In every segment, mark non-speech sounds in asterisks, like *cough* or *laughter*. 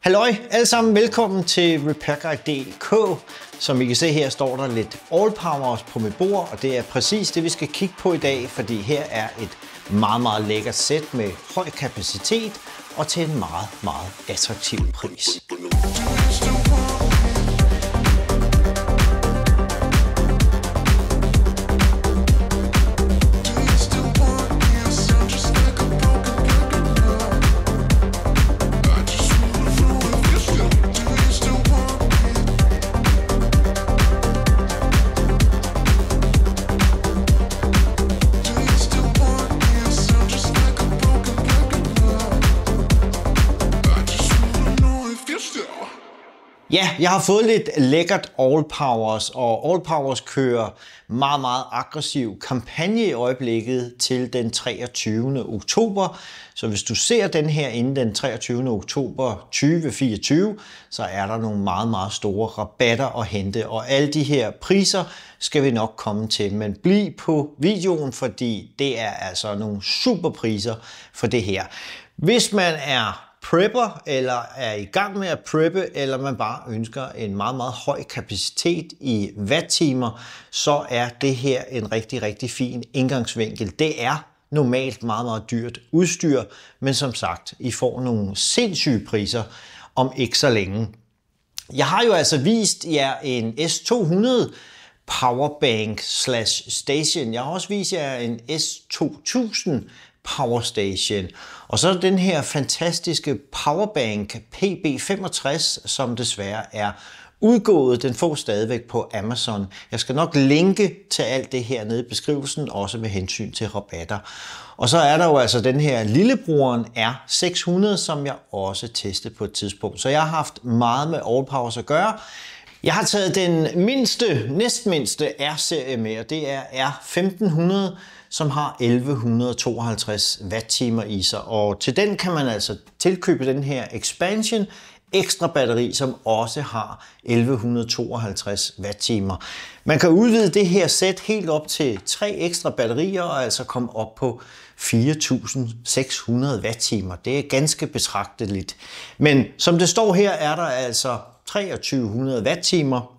Halløj, alle sammen velkommen til RepairGuide.dk. Som I kan se her, står der lidt All Powers på mit bord, og det er præcis det, vi skal kigge på i dag, fordi her er et meget, meget lækkert sæt med høj kapacitet og til en meget, meget attraktiv pris. Ja, jeg har fået lidt lækkert All Powers, og All Powers kører meget, meget aggressiv kampagne i øjeblikket til den 23. oktober. Så hvis du ser den her inden den 23. oktober 2024, så er der nogle meget, meget store rabatter at hente. Og alle de her priser skal vi nok komme til, men bliv på videoen, fordi det er altså nogle super priser for det her. Hvis man er prepper, eller er i gang med at preppe, eller man bare ønsker en meget, meget høj kapacitet i watt så er det her en rigtig, rigtig fin indgangsvinkel. Det er normalt meget, meget dyrt udstyr, men som sagt, I får nogle sindssyge priser om ikke så længe. Jeg har jo altså vist jer en S200 powerbank slash station. Jeg har også vist jer en S2000 Power Station. Og så er den her fantastiske Powerbank PB65, som desværre er udgået. Den får stadigvæk på Amazon. Jeg skal nok linke til alt det her nede i beskrivelsen, også med hensyn til rabatter. Og så er der jo altså den her lillebroren R600, som jeg også testede på et tidspunkt. Så jeg har haft meget med Allpowers at gøre. Jeg har taget den mindste, næstmindste R-serie med, og det er R1500, som har 1152 watt-timer i sig. Og til den kan man altså tilkøbe den her expansion, ekstra batteri, som også har 1152 watt-timer. Man kan udvide det her sæt helt op til tre ekstra batterier og altså komme op på 4600 watt-timer. Det er ganske betragteligt. Men som det står her, er der altså 2300 watt-timer.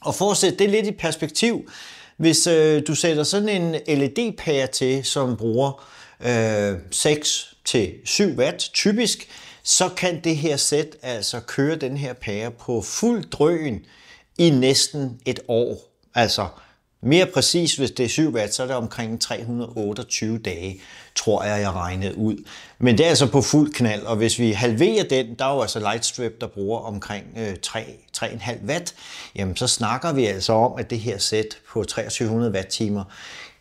Og for at sætte det lidt i perspektiv, hvis øh, du sætter sådan en LED-pære til, som bruger øh, 6 til 7 watt typisk, så kan det her sæt altså køre den her pære på fuld drøen i næsten et år. Altså mere præcis, hvis det er 7 watt, så er det omkring 328 dage, tror jeg, jeg regnede ud. Men det er altså på fuld knald, og hvis vi halverer den, der er jo altså Lightstrip, der bruger omkring 3-3,5 øh, watt, jamen så snakker vi altså om, at det her sæt på 2300 watt-timer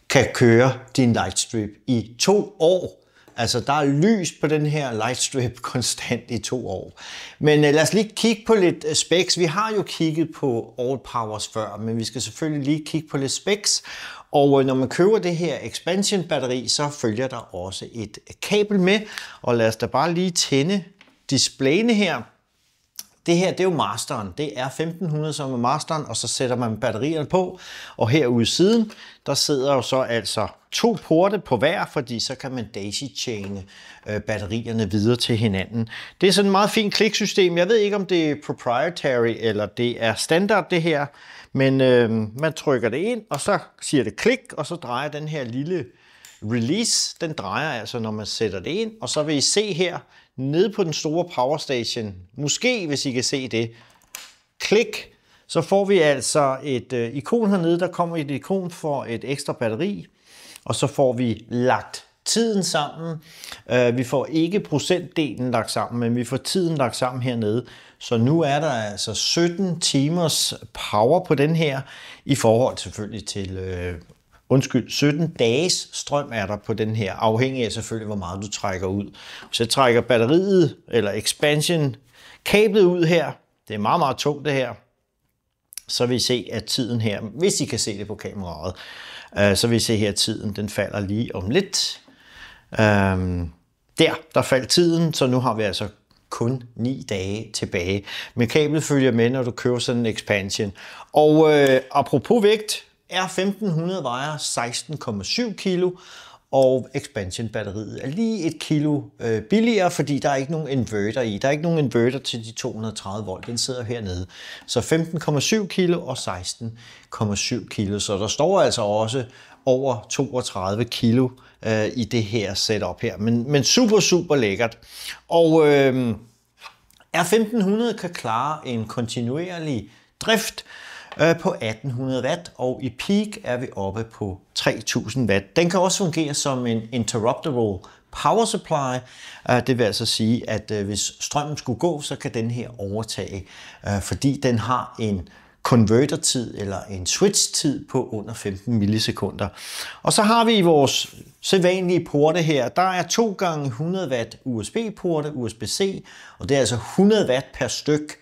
kan køre din Lightstrip i to år, Altså, der er lys på den her lightstrip *laughs* konstant i to år. Men uh, lad os lige kigge på lidt øh, specs. Vi har jo kigget på All Powers før, men vi skal selvfølgelig lige kigge på lidt specs. Og øh, når man køber det her expansion batteri, så følger der også et kabel med. Og lad os da bare lige tænde displayene her. Det her, det er jo masteren. Det er 1500, som er masteren, og så sætter man batterierne på. Og herude siden, der sidder jo så altså to porte på hver, fordi så kan man daisy-chaine øh, batterierne videre til hinanden. Det er sådan et meget fint kliksystem. Jeg ved ikke, om det er proprietary eller det er standard det her, men øh, man trykker det ind, og så siger det klik, og så drejer den her lille release, den drejer altså, når man sætter det ind, og så vil I se her, nede på den store powerstation, måske hvis I kan se det, klik, så får vi altså et øh, ikon hernede, der kommer et ikon for et ekstra batteri, og så får vi lagt tiden sammen. Øh, vi får ikke procentdelen lagt sammen, men vi får tiden lagt sammen hernede. Så nu er der altså 17 timers power på den her, i forhold selvfølgelig til, øh, undskyld, 17 dages strøm er der på den her, afhængig af selvfølgelig, hvor meget du trækker ud. Så jeg trækker batteriet, eller expansion, kablet ud her. Det er meget, meget tungt det her. Så vil I se, at tiden her, hvis I kan se det på kameraet, Øh, så vil I se her, tiden den falder lige om lidt. Øh, der, der faldt tiden, så nu har vi altså kun 9 dage tilbage. Men kablet følger med, når du kører sådan en expansion. Og øh, apropos vægt, er 1500 vejer 16,7 kg, og expansion-batteriet er lige et kilo øh, billigere, fordi der er ikke nogen inverter i. Der er ikke nogen inverter til de 230 volt, den sidder hernede. Så 15,7 kilo og 16,7 kilo. Så der står altså også over 32 kilo øh, i det her setup her. Men, men super, super lækkert. Og øh, R1500 kan klare en kontinuerlig drift, øh, på 1800 watt, og i peak er vi oppe på 3000 watt. Den kan også fungere som en interruptible power supply. Øh, det vil altså sige, at øh, hvis strømmen skulle gå, så kan den her overtage, øh, fordi den har en konvertertid eller en switch-tid på under 15 millisekunder. Og så har vi vores sædvanlige porte her. Der er 2 gange 100 watt USB-porte, USB-C, og det er altså 100 watt per styk.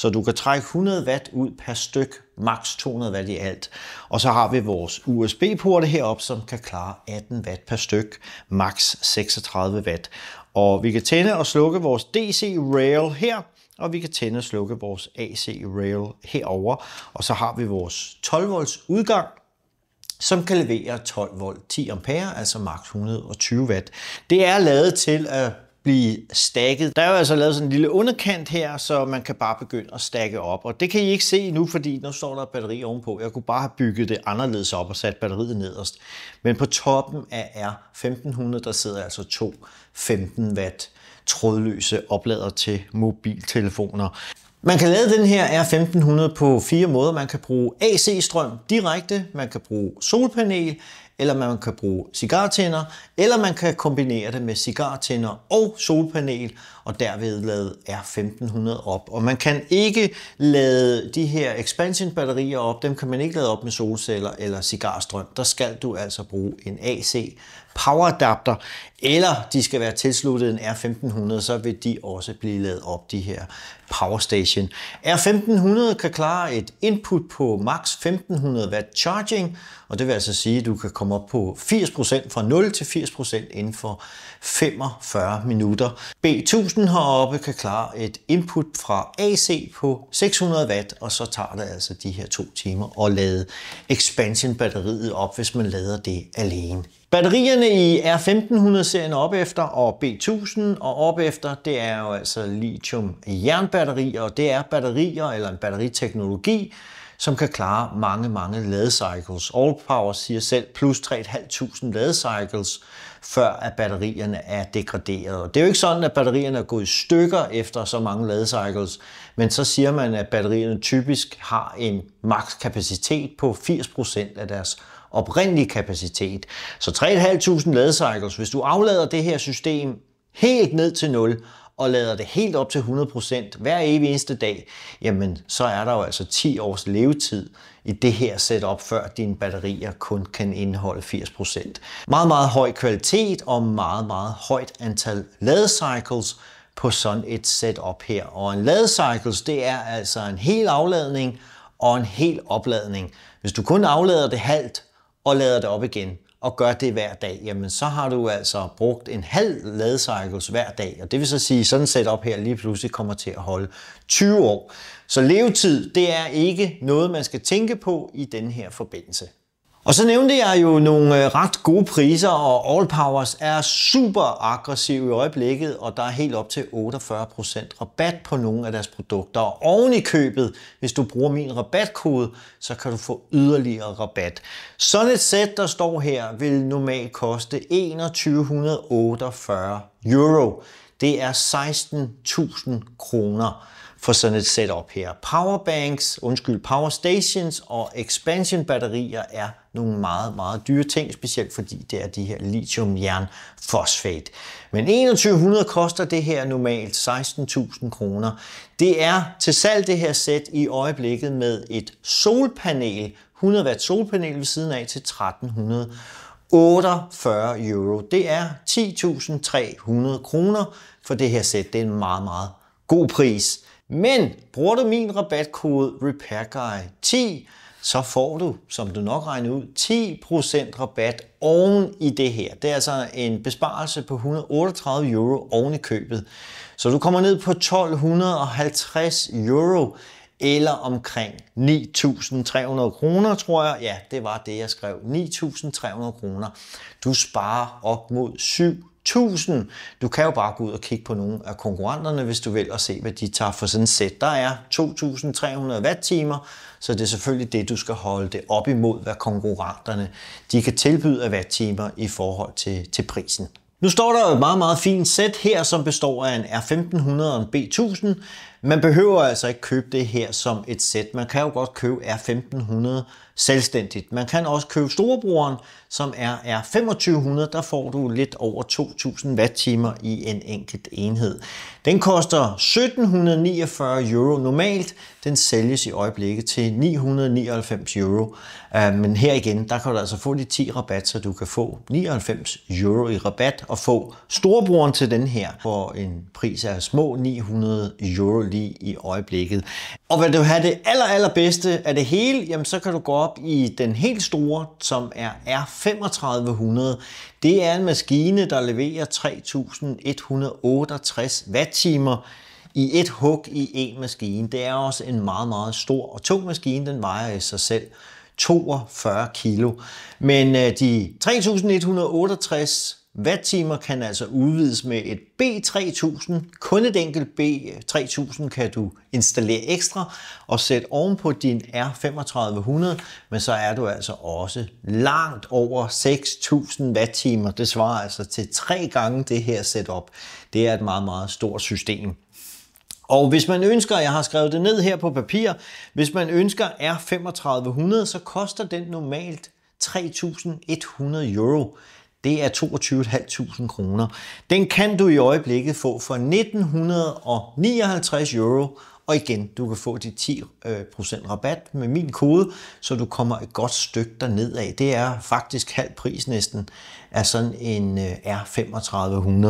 Så du kan trække 100 watt ud per styk, maks 200 watt i alt. Og så har vi vores USB-porte heroppe, som kan klare 18 watt per styk, maks 36 watt. Og vi kan tænde og slukke vores DC-rail her, og vi kan tænde og slukke vores AC-rail herover. Og så har vi vores 12 volts udgang, som kan levere 12 volt 10 ampere, altså maks 120 watt. Det er lavet til at blive stakket. Der er jo altså lavet sådan en lille underkant her, så man kan bare begynde at stakke op. Og det kan I ikke se nu, fordi nu står der batteri ovenpå. Jeg kunne bare have bygget det anderledes op og sat batteriet nederst. Men på toppen af R1500, der sidder altså to 15 watt trådløse oplader til mobiltelefoner. Man kan lade den her R1500 på fire måder. Man kan bruge AC-strøm direkte, man kan bruge solpanel, eller man kan bruge cigartænder, eller man kan kombinere det med cigartænder og solpanel, og derved lade R1500 op. Og man kan ikke lade de her expansion batterier op, dem kan man ikke lade op med solceller eller cigarstrøm. Der skal du altså bruge en AC power adapter, eller de skal være tilsluttet en R1500, så vil de også blive lavet op, de her powerstation. R1500 kan klare et input på max 1500 watt charging, og det vil altså sige, at du kan komme op på 80% fra 0 til 80% inden for 45 minutter. B1000 Maskinen heroppe kan klare et input fra AC på 600 watt, og så tager det altså de her to timer at lade expansion-batteriet op, hvis man lader det alene. Batterierne i R1500-serien op efter og B1000 og op efter, det er jo altså lithium-jernbatterier, og det er batterier eller en batteriteknologi, som kan klare mange, mange ladecycles. All Power siger selv plus 3.500 ladecycles, før at batterierne er degraderet. Og det er jo ikke sådan, at batterierne er gået i stykker efter så mange ladecycles, men så siger man, at batterierne typisk har en makskapacitet på 80% af deres oprindelige kapacitet. Så 3.500 ladecycles, hvis du aflader det her system helt ned til 0, og lader det helt op til 100% hver evig eneste dag, jamen så er der jo altså 10 års levetid i det her setup, før dine batterier kun kan indeholde 80%. Meget, meget høj kvalitet og meget, meget højt antal ladecycles på sådan et setup her. Og en ladecycles, det er altså en hel afladning og en hel opladning. Hvis du kun aflader det halvt og lader det op igen, og gør det hver dag, jamen så har du altså brugt en halv ladecyklus hver dag, og det vil så sige, sådan set op her lige pludselig kommer til at holde 20 år. Så levetid, det er ikke noget, man skal tænke på i den her forbindelse. Og så nævnte jeg jo nogle øh, ret gode priser, og All Powers er super aggressiv i øjeblikket, og der er helt op til 48% rabat på nogle af deres produkter. Og oven i købet, hvis du bruger min rabatkode, så kan du få yderligere rabat. Sådan et sæt, der står her, vil normalt koste 2148 euro. Det er 16.000 kroner for sådan et setup her. Powerbanks, undskyld, power stations og expansion batterier er nogle meget, meget dyre ting, specielt fordi det er de her lithium-jern-fosfat. Men 2100 koster det her normalt 16.000 kroner. Det er til salg det her sæt i øjeblikket med et solpanel, 100 watt solpanel ved siden af til 1300 48 euro. Det er 10.300 kroner for det her sæt. Det er en meget, meget god pris. Men bruger du min rabatkode RepairGuy10, så får du, som du nok regner ud, 10% rabat oven i det her. Det er altså en besparelse på 138 euro oven i købet. Så du kommer ned på 1250 euro eller omkring 9.300 kroner, tror jeg. Ja, det var det, jeg skrev. 9.300 kroner. Du sparer op mod 7 Du kan jo bare gå ud og kigge på nogle af konkurrenterne, hvis du vil, og se, hvad de tager for sådan et sæt. Der er 2300 watt-timer, så det er selvfølgelig det, du skal holde det op imod, hvad konkurrenterne de kan tilbyde af watt-timer i forhold til, til prisen. Nu står der et meget, meget fint sæt her, som består af en R1500 og en B1000. Man behøver altså ikke købe det her som et sæt. Man kan jo godt købe R1500 selvstændigt. Man kan også købe storebrugeren, som er, r 2500. Der får du lidt over 2000 watt-timer i en enkelt enhed. Den koster 1749 euro normalt. Den sælges i øjeblikket til 999 euro. Øh, men her igen, der kan du altså få de 10 rabat, så du kan få 99 euro i rabat og få storebrugeren til den her for en pris af små 900 euro lige i øjeblikket. Og vil du have det aller, allerbedste af det hele, jamen så kan du gå op op i den helt store, som er R3500. Det er en maskine, der leverer 3168 watt-timer i et hug i en maskine. Det er også en meget, meget stor og tung maskine. Den vejer i sig selv 42 kilo. Men øh, de 3168 wattimer kan altså udvides med et B3000. Kun et enkelt B3000 kan du installere ekstra og sætte ovenpå din R3500, men så er du altså også langt over 6000 wattimer. Det svarer altså til tre gange det her setup. Det er et meget, meget stort system. Og hvis man ønsker, jeg har skrevet det ned her på papir, hvis man ønsker R3500, så koster den normalt 3.100 euro. Det er 22.500 kroner. Den kan du i øjeblikket få for 1959 euro, og igen, du kan få de 10% øh, rabat med min kode, så du kommer et godt stykke derned af. Det er faktisk halv pris næsten af sådan en øh, R3500.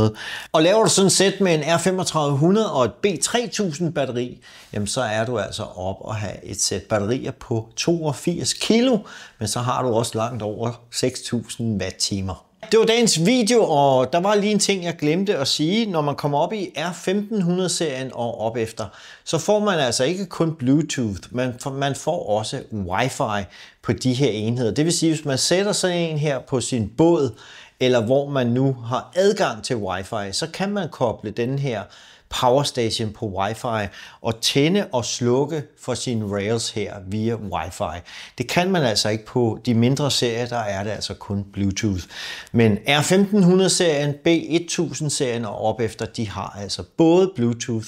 Og laver du sådan et sæt med en R3500 og et B3000 batteri, jamen så er du altså op og have et sæt batterier på 82 kilo, men så har du også langt over 6000 watt-timer. Det var dagens video, og der var lige en ting, jeg glemte at sige. Når man kommer op i R1500-serien og op efter, så får man altså ikke kun Bluetooth, men man får også Wi-Fi på de her enheder. Det vil sige, hvis man sætter sådan en her på sin båd, eller hvor man nu har adgang til Wi-Fi, så kan man koble den her powerstation på wifi og tænde og slukke for sine rails her via wifi. Det kan man altså ikke på de mindre serier, der er det altså kun Bluetooth. Men R1500-serien, B1000-serien og op efter, de har altså både Bluetooth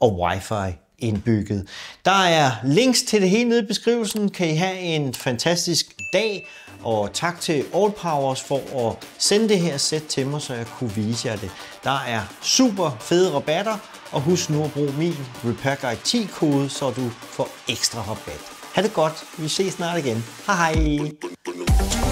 og wifi indbygget. Der er links til det hele nede i beskrivelsen. Kan I have en fantastisk dag, og tak til All Powers for at sende det her sæt til mig, så jeg kunne vise jer det. Der er super fede rabatter, og husk nu at bruge min Repair Guide 10 kode, så du får ekstra rabat. Ha' det godt, vi ses snart igen. Hej hej!